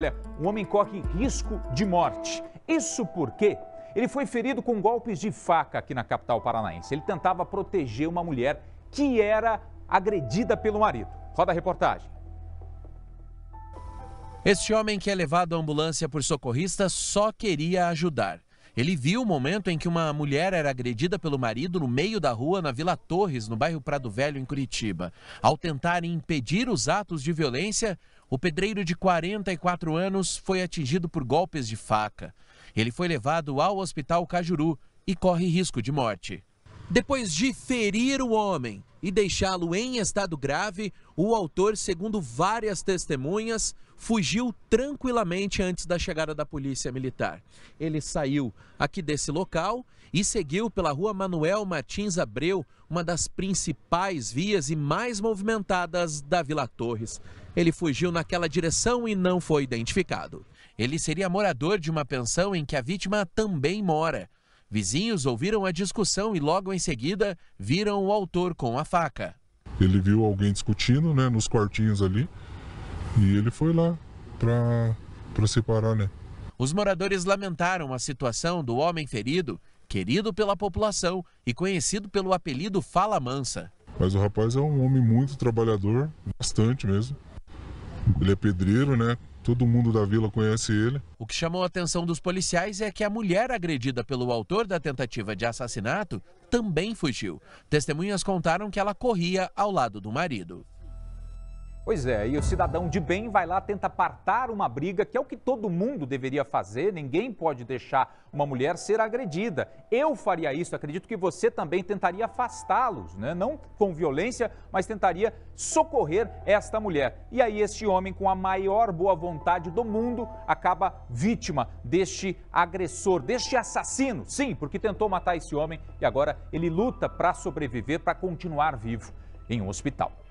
Olha, um homem corre risco de morte. Isso porque ele foi ferido com golpes de faca aqui na capital paranaense. Ele tentava proteger uma mulher que era agredida pelo marido. Roda a reportagem. Este homem que é levado à ambulância por socorristas só queria ajudar. Ele viu o momento em que uma mulher era agredida pelo marido no meio da rua na Vila Torres, no bairro Prado Velho, em Curitiba. Ao tentar impedir os atos de violência, o pedreiro de 44 anos foi atingido por golpes de faca. Ele foi levado ao hospital Cajuru e corre risco de morte. Depois de ferir o homem, e deixá-lo em estado grave, o autor, segundo várias testemunhas, fugiu tranquilamente antes da chegada da polícia militar. Ele saiu aqui desse local e seguiu pela rua Manuel Martins Abreu, uma das principais vias e mais movimentadas da Vila Torres. Ele fugiu naquela direção e não foi identificado. Ele seria morador de uma pensão em que a vítima também mora. Vizinhos ouviram a discussão e logo em seguida viram o autor com a faca. Ele viu alguém discutindo, né, nos quartinhos ali, e ele foi lá para separar, né. Os moradores lamentaram a situação do homem ferido, querido pela população e conhecido pelo apelido Fala Mansa. Mas o rapaz é um homem muito trabalhador, bastante mesmo. Ele é pedreiro, né? Todo mundo da vila conhece ele. O que chamou a atenção dos policiais é que a mulher agredida pelo autor da tentativa de assassinato também fugiu. Testemunhas contaram que ela corria ao lado do marido. Pois é, e o cidadão de bem vai lá, tenta apartar uma briga, que é o que todo mundo deveria fazer, ninguém pode deixar uma mulher ser agredida. Eu faria isso, acredito que você também tentaria afastá-los, né? não com violência, mas tentaria socorrer esta mulher. E aí este homem, com a maior boa vontade do mundo, acaba vítima deste agressor, deste assassino, sim, porque tentou matar esse homem e agora ele luta para sobreviver, para continuar vivo em um hospital.